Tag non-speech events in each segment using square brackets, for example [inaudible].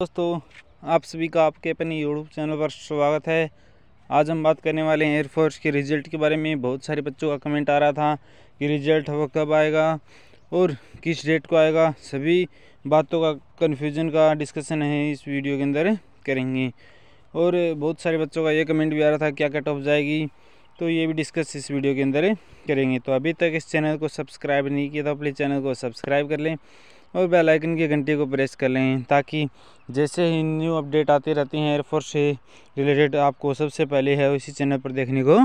दोस्तों आप सभी का आपके अपने यूट्यूब चैनल पर स्वागत है आज हम बात करने वाले हैं एयरफोर्स के रिजल्ट के बारे में बहुत सारे बच्चों का कमेंट आ रहा था कि रिजल्ट वो कब आएगा और किस डेट को आएगा सभी बातों का कन्फ्यूजन का डिस्कशन है इस वीडियो के अंदर करेंगे और बहुत सारे बच्चों का ये कमेंट भी आ रहा था क्या कट ऑफ जाएगी तो ये भी डिस्कस इस वीडियो के अंदर करेंगे तो अभी तक इस चैनल को सब्सक्राइब नहीं किया था प्लीज़ चैनल को सब्सक्राइब कर लें और बेल आइकन की घंटी को प्रेस कर लें ताकि जैसे ही न्यू अपडेट आती रहती हैं एयरफोर्स से रिलेटेड आपको सबसे पहले है इसी चैनल पर देखने को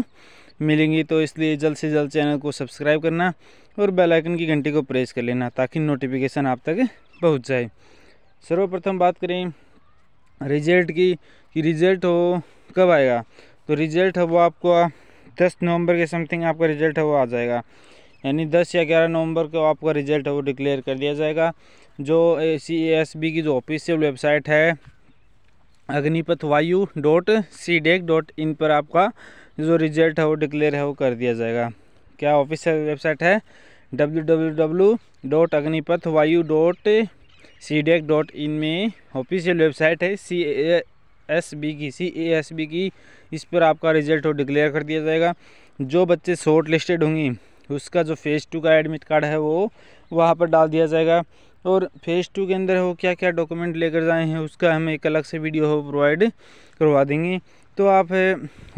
मिलेंगी तो इसलिए जल्द से जल्द चैनल को सब्सक्राइब करना और बेल आइकन की घंटी को प्रेस कर लेना ताकि नोटिफिकेशन आप तक पहुँच जाए सर्वप्रथम बात करें रिजल्ट की कि रिजल्ट हो कब आएगा तो रिजल्ट है वो आपको दस नवंबर के समथिंग आपका रिजल्ट है वो आ जाएगा यानी 10 या 11 नवंबर को आपका रिजल्ट है वो डिक्लेयर कर दिया जाएगा जो सी एस बी की जो ऑफिशियल वेबसाइट है Agnipath Vayu dot C DAC e dot in पर आपका जो रिजल्ट है वो डिक्लेयर है वो कर दिया जाएगा क्या ऑफिशियल वेबसाइट है W W W dot Agnipath Vayu dot C DAC dot in में ऑफिशियल वेबसाइट है सी एस बी की सी ए एस बी की इस पर आपका रिजल्ट वो डिक्लेयर कर दिया जाएगा जो बच्चे शॉर्ट लिस्टेड होंगे उसका जो फेज़ टू का एडमिट कार्ड है वो वहाँ पर डाल दिया जाएगा और फेज़ टू के अंदर वो क्या क्या डॉक्यूमेंट लेकर जाए हैं उसका हम एक अलग से वीडियो हो प्रोवाइड करवा देंगे तो आप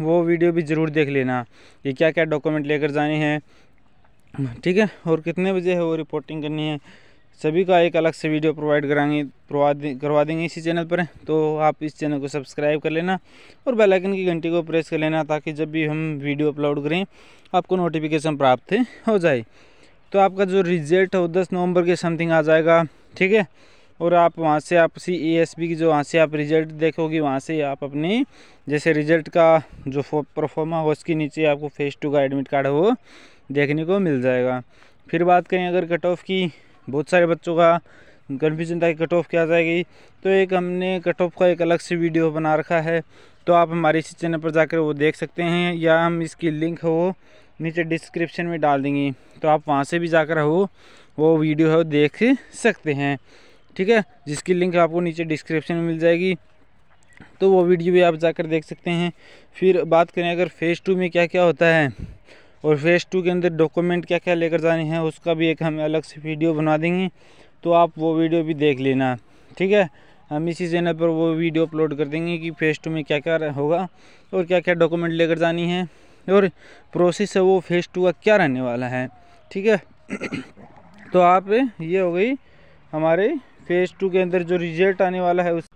वो वीडियो भी ज़रूर देख लेना कि क्या क्या डॉक्यूमेंट लेकर जाने हैं ठीक है और कितने बजे है वो रिपोर्टिंग करनी है सभी का एक अलग से वीडियो प्रोवाइड कराएंगे करवा देंगे इसी चैनल पर तो आप इस चैनल को सब्सक्राइब कर लेना और बेल आइकन की घंटी को प्रेस कर लेना ताकि जब भी हम वीडियो अपलोड करें आपको नोटिफिकेशन प्राप्त हो जाए तो आपका जो रिजल्ट है वो दस नवंबर के समथिंग आ जाएगा ठीक है और आप वहाँ से आप सी ए एस बी की जो वहाँ से आप रिज़ल्ट देखोगे वहाँ से आप अपने जैसे रिज़ल्ट का जो परफॉर्मा हो उसके नीचे आपको फेस टू का एडमिट कार्ड है वो देखने को मिल जाएगा फिर बात करें अगर कट ऑफ की बहुत सारे बच्चों का कन्फ्यूजन था कि कट ऑफ क्या जाएगी तो एक हमने कट ऑफ का एक अलग से वीडियो बना रखा है तो आप हमारे इसी चैनल पर जाकर वो देख सकते हैं या हम इसकी लिंक हो वो नीचे डिस्क्रिप्शन में डाल देंगे तो आप वहाँ से भी जाकर हो वो वीडियो है देख सकते हैं ठीक है जिसकी लिंक आपको नीचे डिस्क्रिप्शन में मिल जाएगी तो वो वीडियो भी आप जाकर देख सकते हैं फिर बात करें अगर फेज़ टू में क्या क्या होता है और फेज़ टू के अंदर डॉक्यूमेंट क्या क्या लेकर जाने हैं उसका भी एक हम अलग से वीडियो बना देंगे तो आप वो वीडियो भी देख लेना ठीक है हम इसी चैनल पर वो वीडियो अपलोड कर देंगे कि फेज़ टू में क्या क्या होगा और क्या क्या डॉक्यूमेंट लेकर जानी है और प्रोसेस है वो फेज़ टू का क्या रहने वाला है ठीक है [coughs] तो आप ये हो गई हमारे फेज़ टू के अंदर जो रिजल्ट आने वाला है उस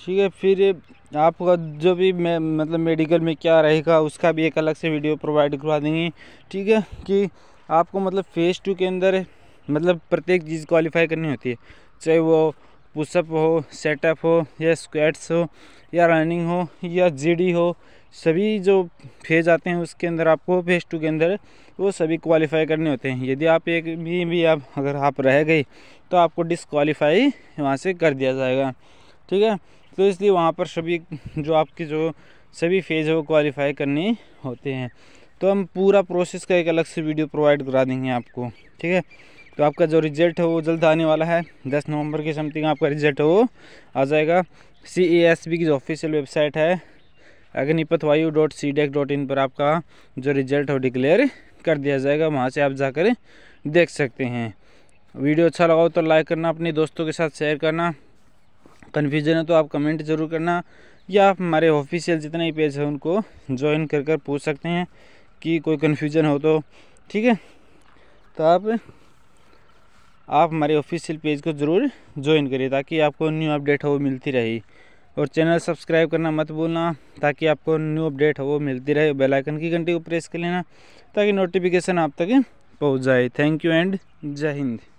ठीक है फिर आपका जो भी मैं मतलब मेडिकल में क्या रहेगा उसका भी एक अलग से वीडियो प्रोवाइड करवा देंगे ठीक है कि आपको मतलब फ़ेज़ टू के अंदर मतलब प्रत्येक चीज़ क्वालिफाई करनी होती है चाहे वो पुशअप हो सेटअप हो या स्क्वेट्स हो या रनिंग हो या जीडी हो सभी जो फेज आते हैं उसके अंदर आपको फेज टू के अंदर वो सभी क्वालिफाई करने होते हैं यदि आप एक भी भी आप अगर आप रह गए तो आपको डिसक्वालीफाई वहाँ से कर दिया जाएगा ठीक है तो इसलिए वहाँ पर सभी जो आपके जो सभी फेज़ है वो क्वालिफाई करने होते हैं तो हम पूरा प्रोसेस का एक अलग से वीडियो प्रोवाइड करा देंगे आपको ठीक है तो आपका जो रिजल्ट है वो जल्द आने वाला है दस नवंबर के समथिंग आपका रिजल्ट है वो आ जाएगा सी ए एस बी की जो ऑफिशियल वेबसाइट है Agnipath Vayu dot C DAC dot e in पर आपका जो रिजल्ट है वो डिक्लेयर कर दिया जाएगा वहाँ से आप जाकर देख सकते हैं वीडियो अच्छा लगा हो तो लाइक करना अपने दोस्तों के साथ शेयर करना कन्फ्यूजन है तो आप कमेंट ज़रूर करना या आप हमारे ऑफिशियल जितने ही पेज हैं उनको ज्वाइन कर कर पूछ सकते हैं कि कोई कन्फ्यूजन हो तो ठीक है तो आप आप हमारे ऑफिशियल पेज को ज़रूर ज्वाइन करिए ताकि आपको न्यू अपडेट हो मिलती रहे और चैनल सब्सक्राइब करना मत भूलना ताकि आपको न्यू अपडेट हो वो मिलती रहे बेल आइकन की घंटी को प्रेस कर लेना ताकि नोटिफिकेशन आप तक पहुंच जाए थैंक यू एंड जय हिंद